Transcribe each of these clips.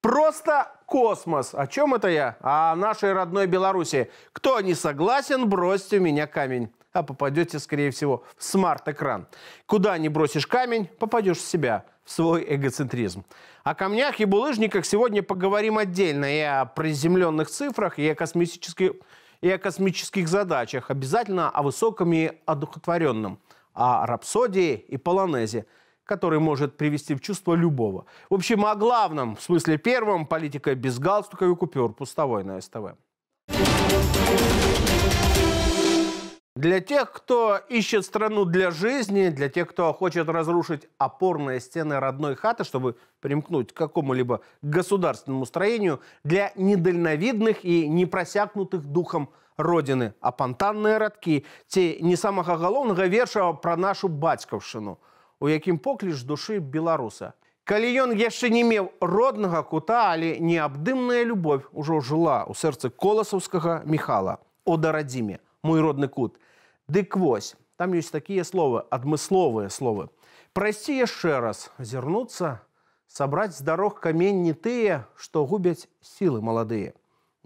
Просто космос. О чем это я? О нашей родной Беларуси. Кто не согласен, бросьте у меня камень. А попадете, скорее всего, в смарт-экран. Куда не бросишь камень, попадешь в себя, в свой эгоцентризм. О камнях и булыжниках сегодня поговорим отдельно. И о приземленных цифрах, и о космических, и о космических задачах. Обязательно о высоком и одухотворенном. О рапсодии и полонезе – который может привести в чувство любого. В общем, о главном, в смысле первом, политика без галстука и купюр, пустовой на СТВ. Для тех, кто ищет страну для жизни, для тех, кто хочет разрушить опорные стены родной хаты, чтобы примкнуть к какому-либо государственному строению, для недальновидных и непросякнутых духом Родины, а понтанные родки, те не самых оголовного а верша про нашу батьковщину – у якім покліч душы беларуса. Калі ён яшчэ не меў роднага кута, але неабдымная любовь ужо жыла ў сэрцы коласаўскага міхала. О дарадзіме, мой родны кут. Дык вось, там ёсць такія словы, адмысловыя словы. Прайсці яшчэ раз, зірнуцца, сабраць з дарог каменні тыя, што губяць сілы маладыя.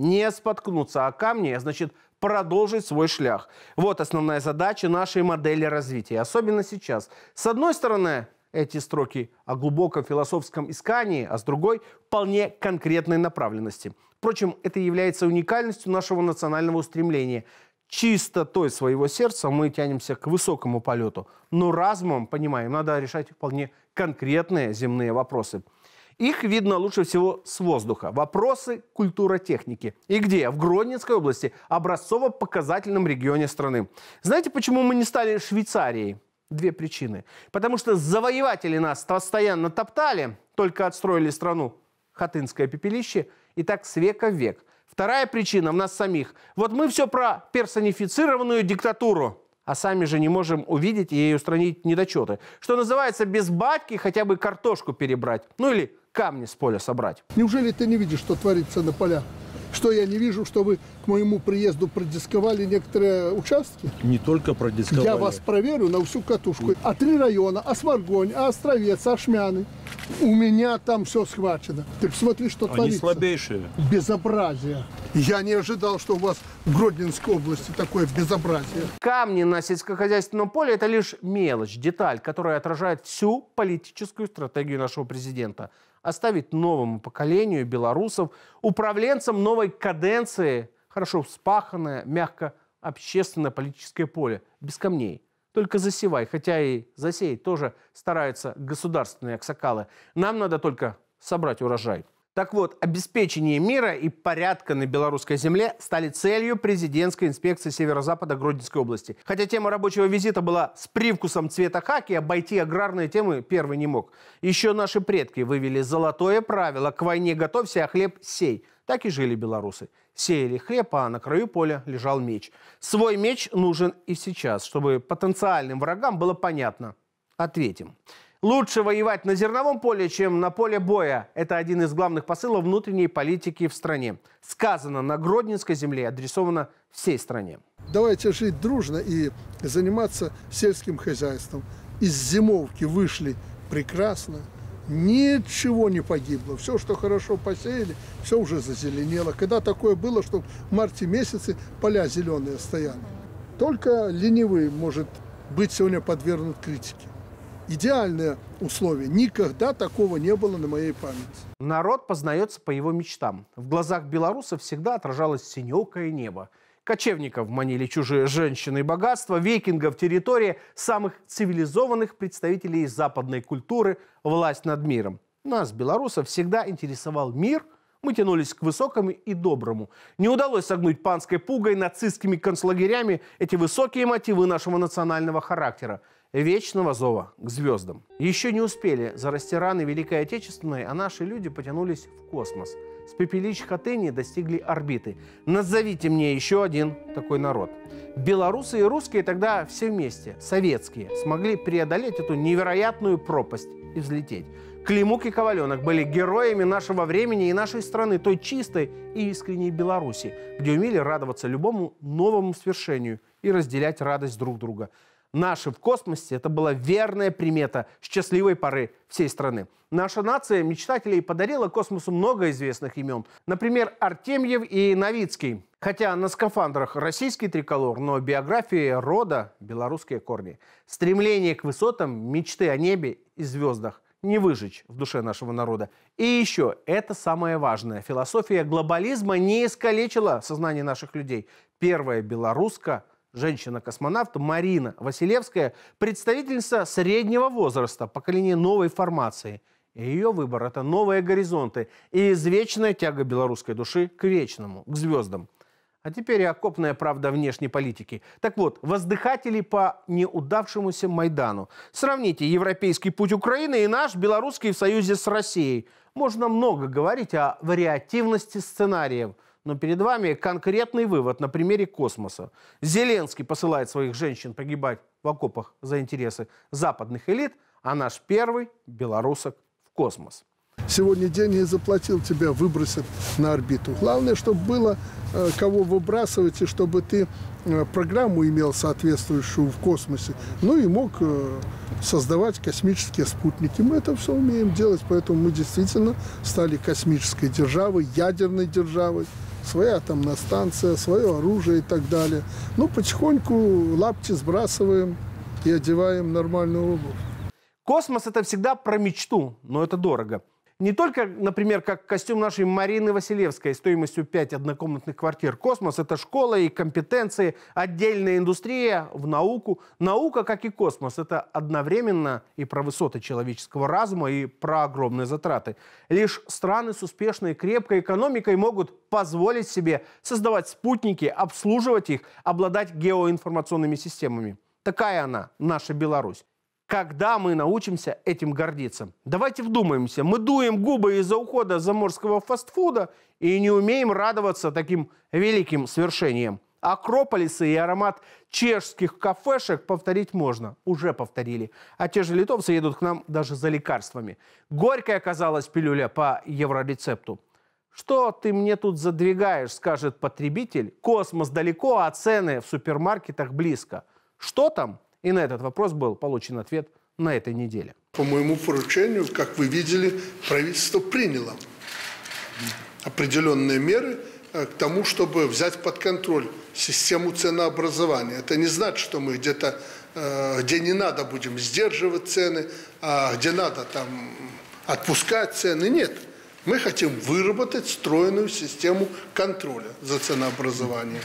Не споткнуцца, а камні, значит, продолжить свой шлях. Вот основная задача нашей модели развития, особенно сейчас. С одной стороны, эти строки о глубоком философском искании, а с другой – вполне конкретной направленности. Впрочем, это является уникальностью нашего национального устремления. Чисто Чистотой своего сердца мы тянемся к высокому полету, но разумом, понимаем, надо решать вполне конкретные земные вопросы – их видно лучше всего с воздуха. Вопросы культуротехники. И где? В Гродненской области, образцово-показательном регионе страны. Знаете, почему мы не стали Швейцарией? Две причины. Потому что завоеватели нас постоянно топтали, только отстроили страну. Хатынское пепелище. И так с века в век. Вторая причина в нас самих. Вот мы все про персонифицированную диктатуру а сами же не можем увидеть и устранить недочеты. Что называется, без батьки хотя бы картошку перебрать. Ну или камни с поля собрать. Неужели ты не видишь, что творится на полях? Что я не вижу, что вы к моему приезду продисковали некоторые участки? Не только продисковали. Я вас проверю на всю катушку. А три района, Осморгонь, Островец, Ашмяны. У меня там все схвачено. Ты посмотри, что Они творится. Они слабейшие. Безобразие. Я не ожидал, что у вас в Гродненской области такое безобразие. Камни на сельскохозяйственном поле – это лишь мелочь, деталь, которая отражает всю политическую стратегию нашего президента – оставить новому поколению белорусов, управленцам новой каденции, хорошо вспаханное, мягко общественно политическое поле, без камней. Только засевай, хотя и засеять тоже стараются государственные аксакалы. Нам надо только собрать урожай. Так вот, обеспечение мира и порядка на белорусской земле стали целью президентской инспекции Северо-Запада Гродненской области. Хотя тема рабочего визита была с привкусом цвета хаки, обойти аграрные темы первый не мог. Еще наши предки вывели золотое правило «к войне готовься, а хлеб сей». Так и жили белорусы. Сеяли хлеб, а на краю поля лежал меч. Свой меч нужен и сейчас, чтобы потенциальным врагам было понятно. Ответим. Лучше воевать на зерновом поле, чем на поле боя. Это один из главных посылов внутренней политики в стране. Сказано на Гродненской земле, адресовано всей стране. Давайте жить дружно и заниматься сельским хозяйством. Из зимовки вышли прекрасно, ничего не погибло. Все, что хорошо посеяли, все уже зазеленело. Когда такое было, что в марте месяце поля зеленые стояли. Только ленивый может быть сегодня подвергнут критике идеальные условия. Никогда такого не было на моей памяти. Народ познается по его мечтам. В глазах белорусов всегда отражалось синекое небо. Кочевников манили чужие женщины и богатства, викингов – территории самых цивилизованных представителей западной культуры, власть над миром. Нас, белорусов, всегда интересовал мир, мы тянулись к высокому и доброму. Не удалось согнуть панской пугой, нацистскими концлагерями эти высокие мотивы нашего национального характера – вечного зова к звездам. Еще не успели зарасти раны Великой Отечественной, а наши люди потянулись в космос. С пепелищ Хатыни достигли орбиты. Назовите мне еще один такой народ. Белорусы и русские тогда все вместе, советские, смогли преодолеть эту невероятную пропасть и взлететь. Климук и Коваленок были героями нашего времени и нашей страны, той чистой и искренней Беларуси, где умели радоваться любому новому свершению и разделять радость друг друга – наши в космосе, это была верная примета счастливой поры всей страны. Наша нация мечтателей подарила космосу много известных имен. Например, Артемьев и Новицкий. Хотя на скафандрах российский триколор, но биографии рода – белорусские корни. Стремление к высотам, мечты о небе и звездах не выжечь в душе нашего народа. И еще, это самое важное, философия глобализма не искалечила сознание наших людей. Первая белоруска – женщина-космонавт Марина Василевская, представительница среднего возраста, поколения новой формации. И ее выбор – это новые горизонты и извечная тяга белорусской души к вечному, к звездам. А теперь и окопная правда внешней политики. Так вот, воздыхатели по неудавшемуся Майдану. Сравните европейский путь Украины и наш, белорусский, в союзе с Россией. Можно много говорить о вариативности сценариев – но перед вами конкретный вывод на примере космоса. Зеленский посылает своих женщин погибать в окопах за интересы западных элит, а наш первый белорусок в космос. Сегодня день деньги заплатил, тебя выбросят на орбиту. Главное, чтобы было э, кого выбрасывать, и чтобы ты э, программу имел соответствующую в космосе, ну и мог э, создавать космические спутники. Мы это все умеем делать, поэтому мы действительно стали космической державой, ядерной державой своя атомная станция, свое оружие и так далее. Ну, потихоньку лапти сбрасываем и одеваем нормальную обувь. Космос – это всегда про мечту, но это дорого. Не только, например, как костюм нашей Марины Василевской стоимостью 5 однокомнатных квартир. Космос – это школа и компетенции, отдельная индустрия в науку. Наука, как и космос, это одновременно и про высоты человеческого разума, и про огромные затраты. Лишь страны с успешной крепкой экономикой могут позволить себе создавать спутники, обслуживать их, обладать геоинформационными системами. Такая она, наша Беларусь когда мы научимся этим гордиться. Давайте вдумаемся. Мы дуем губы из-за ухода за морского фастфуда и не умеем радоваться таким великим свершениям. Акрополисы и аромат чешских кафешек повторить можно. Уже повторили. А те же литовцы едут к нам даже за лекарствами. Горькая оказалась пилюля по еврорецепту. «Что ты мне тут задвигаешь?» – скажет потребитель. «Космос далеко, а цены в супермаркетах близко». Что там? И на этот вопрос был получен ответ на этой неделе. По моему поручению, как вы видели, правительство приняло определенные меры э, к тому, чтобы взять под контроль систему ценообразования. Это не значит, что мы где-то, э, где не надо, будем сдерживать цены, а где надо, там, отпускать цены. Нет. Мы хотим выработать стройную систему контроля за ценообразованием.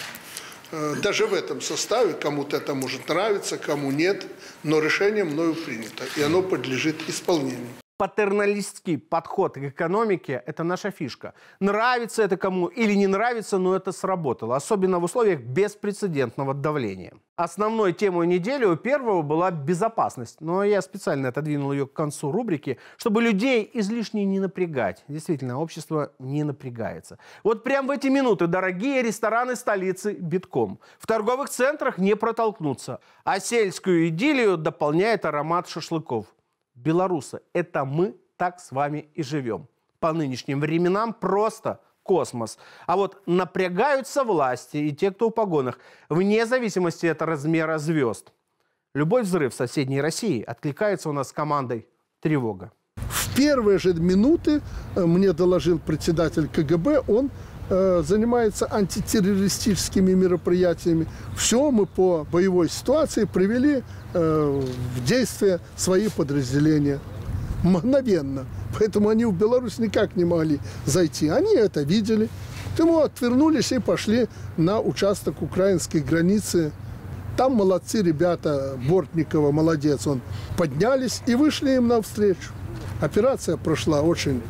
Э, даже в этом составе, кому-то это может нравиться, кому нет, но решение мною принято, и оно подлежит исполнению патерналистский подход к экономике – это наша фишка. Нравится это кому или не нравится, но это сработало, особенно в условиях беспрецедентного давления. Основной темой недели у первого была безопасность, но я специально отодвинул ее к концу рубрики, чтобы людей излишне не напрягать. Действительно, общество не напрягается. Вот прямо в эти минуты дорогие рестораны столицы битком. В торговых центрах не протолкнуться, а сельскую идиллию дополняет аромат шашлыков – белорусы. Это мы так с вами и живем. По нынешним временам просто космос. А вот напрягаются власти и те, кто в погонах, вне зависимости от размера звезд. Любой взрыв в соседней России откликается у нас командой «Тревога». В первые же минуты э, мне доложил председатель КГБ, он Э, занимается антитеррористическими мероприятиями. Все мы по боевой ситуации привели э, в действие свои подразделения мгновенно. Поэтому они в Беларусь никак не могли зайти. Они это видели. Поэтому отвернулись и пошли на участок украинской границы. Там молодцы ребята, Бортникова молодец, он поднялись и вышли им навстречу. Операция прошла очень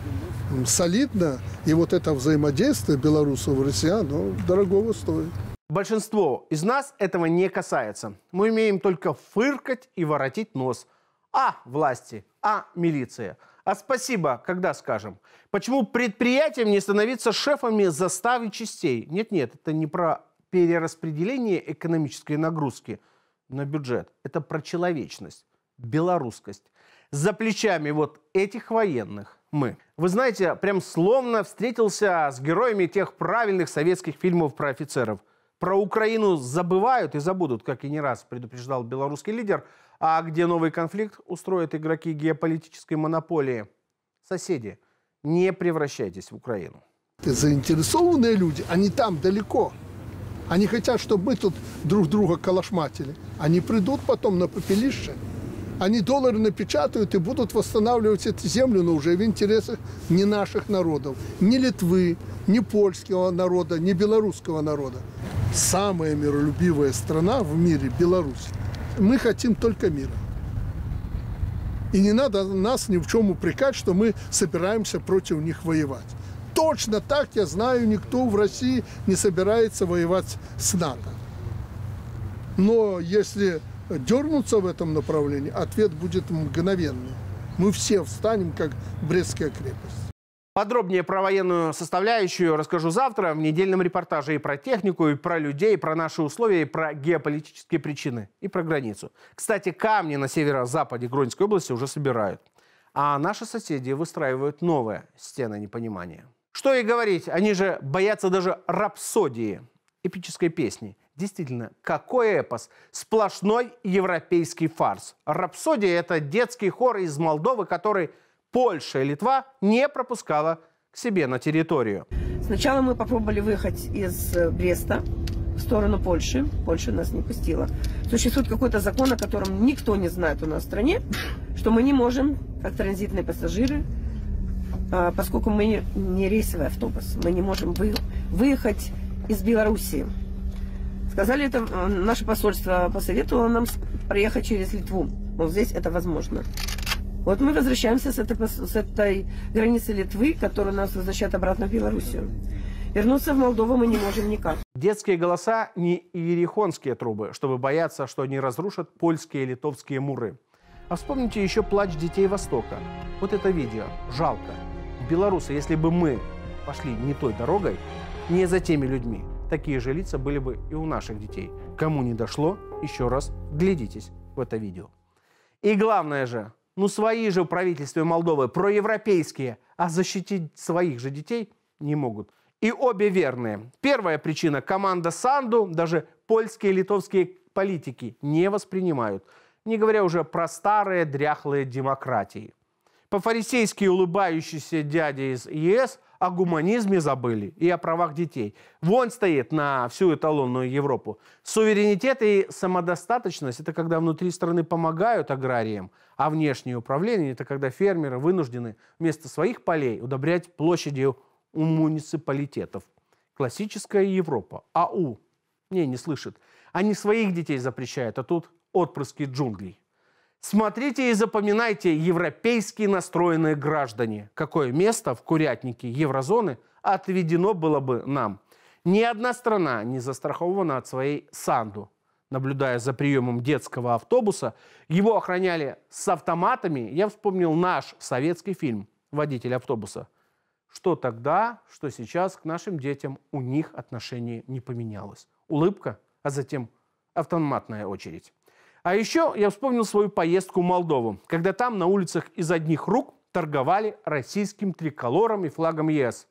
солидно, и вот это взаимодействие белорусов и россиян ну, дорогого стоит. Большинство из нас этого не касается. Мы умеем только фыркать и воротить нос. А власти, а милиция. А спасибо, когда скажем. Почему предприятиям не становиться шефами заставы частей? Нет-нет, это не про перераспределение экономической нагрузки на бюджет. Это про человечность, белорусскость. За плечами вот этих военных мы. Вы знаете, прям словно встретился с героями тех правильных советских фильмов про офицеров. Про Украину забывают и забудут, как и не раз предупреждал белорусский лидер. А где новый конфликт устроят игроки геополитической монополии? Соседи, не превращайтесь в Украину. Это заинтересованные люди, они там далеко. Они хотят, чтобы мы тут друг друга калашматили. Они придут потом на попелище – они доллары напечатают и будут восстанавливать эту землю, но уже в интересах не наших народов, не Литвы, не польского народа, не белорусского народа. Самая миролюбивая страна в мире – Беларусь. Мы хотим только мира. И не надо нас ни в чем упрекать, что мы собираемся против них воевать. Точно так, я знаю, никто в России не собирается воевать с НАТО. Но если дернутся в этом направлении, ответ будет мгновенный. Мы все встанем, как Брестская крепость. Подробнее про военную составляющую расскажу завтра в недельном репортаже и про технику, и про людей, и про наши условия, и про геополитические причины, и про границу. Кстати, камни на северо-западе Гронской области уже собирают. А наши соседи выстраивают новые стены непонимания. Что и говорить, они же боятся даже рапсодии, эпической песни. Действительно, какой эпос? Сплошной европейский фарс. «Рапсодия» — это детский хор из Молдовы, который Польша и Литва не пропускала к себе на территорию. Сначала мы попробовали выехать из э, Бреста в сторону Польши. Польша нас не пустила. Существует какой-то закон, о котором никто не знает у нас в стране, что мы не можем, как транзитные пассажиры, а, поскольку мы не рейсовый автобус, мы не можем выехать из Белоруссии. Сказали это, э, наше посольство посоветовало нам проехать через Литву. Вот здесь это возможно. Вот мы возвращаемся с этой, с этой границы Литвы, которая нас возвращает обратно в Белоруссию. Вернуться в Молдову мы не можем никак. Детские голоса не иерихонские трубы, чтобы бояться, что они разрушат польские и литовские муры. А вспомните еще плач детей Востока. Вот это видео. Жалко. Белорусы, если бы мы пошли не той дорогой, не за теми людьми, такие же лица были бы и у наших детей. Кому не дошло, еще раз глядитесь в это видео. И главное же, ну свои же правительства правительстве Молдовы, проевропейские, а защитить своих же детей не могут. И обе верные. Первая причина – команда Санду, даже польские и литовские политики не воспринимают, не говоря уже про старые дряхлые демократии. По-фарисейски улыбающийся дядя из ЕС – о гуманизме забыли и о правах детей. Вон стоит на всю эталонную Европу. Суверенитет и самодостаточность – это когда внутри страны помогают аграриям, а внешнее управление – это когда фермеры вынуждены вместо своих полей удобрять площади у муниципалитетов. Классическая Европа. АУ. Не, не слышит. Они своих детей запрещают, а тут отпрыски джунглей. Смотрите и запоминайте европейские настроенные граждане. Какое место в курятнике еврозоны отведено было бы нам? Ни одна страна не застрахована от своей санду. Наблюдая за приемом детского автобуса, его охраняли с автоматами. Я вспомнил наш советский фильм «Водитель автобуса». Что тогда, что сейчас к нашим детям у них отношение не поменялось. Улыбка, а затем автоматная очередь. А еще я вспомнил свою поездку в Молдову, когда там на улицах из одних рук торговали российским триколором и флагом ЕС.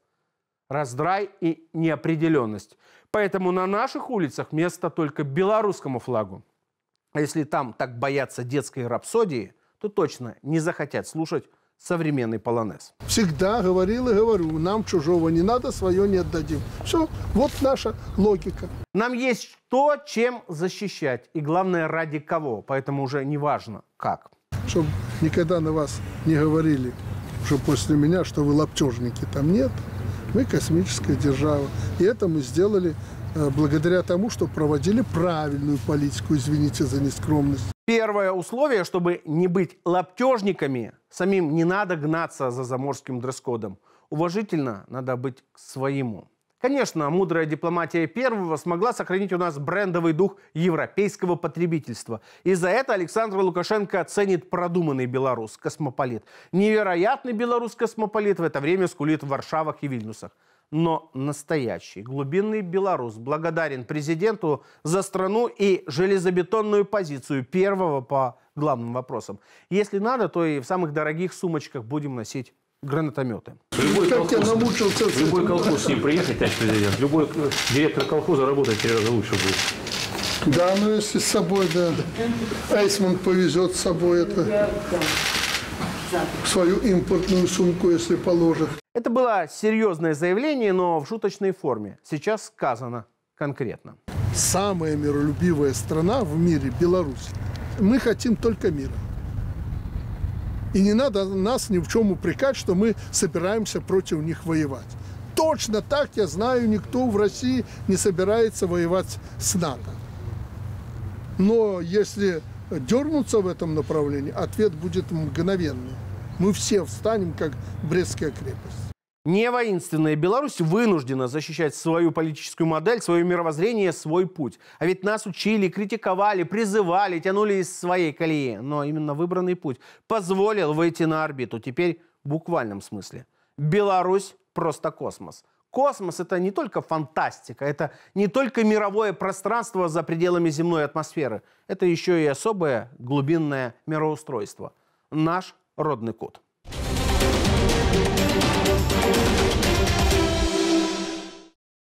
Раздрай и неопределенность. Поэтому на наших улицах место только белорусскому флагу. А если там так боятся детской рапсодии, то точно не захотят слушать современный полонез. Всегда говорил и говорю, нам чужого не надо, свое не отдадим. Все, вот наша логика. Нам есть что, чем защищать, и главное, ради кого, поэтому уже не важно, как. Чтобы никогда на вас не говорили, что после меня, что вы лаптежники, там нет. Мы космическая держава. И это мы сделали э, благодаря тому, что проводили правильную политику, извините за нескромность. Первое условие, чтобы не быть лаптежниками, самим не надо гнаться за заморским дресс-кодом. Уважительно надо быть к своему. Конечно, мудрая дипломатия первого смогла сохранить у нас брендовый дух европейского потребительства. И за это Александр Лукашенко оценит продуманный белорус-космополит. Невероятный белорус-космополит в это время скулит в Варшавах и Вильнюсах но настоящий. Глубинный белорус благодарен президенту за страну и железобетонную позицию первого по главным вопросам. Если надо, то и в самых дорогих сумочках будем носить гранатометы. Любой как колхоз, любой колхоз с ним приехать, товарищ президент. Любой э, директор колхоза работает три раза лучше будет. Да, ну если с собой, да. Айсман повезет с собой это свою импортную сумку, если положит. Это было серьезное заявление, но в шуточной форме. Сейчас сказано конкретно. Самая миролюбивая страна в мире – Беларусь. Мы хотим только мира. И не надо нас ни в чем упрекать, что мы собираемся против них воевать. Точно так, я знаю, никто в России не собирается воевать с НАТО. Но если дернутся в этом направлении, ответ будет мгновенный. Мы все встанем, как Брестская крепость. Не воинственная Беларусь вынуждена защищать свою политическую модель, свое мировоззрение, свой путь. А ведь нас учили, критиковали, призывали, тянули из своей колеи. Но именно выбранный путь позволил выйти на орбиту, теперь в буквальном смысле. Беларусь просто космос. Космос — это не только фантастика, это не только мировое пространство за пределами земной атмосферы, это еще и особое глубинное мироустройство. Наш родный код. Thank you.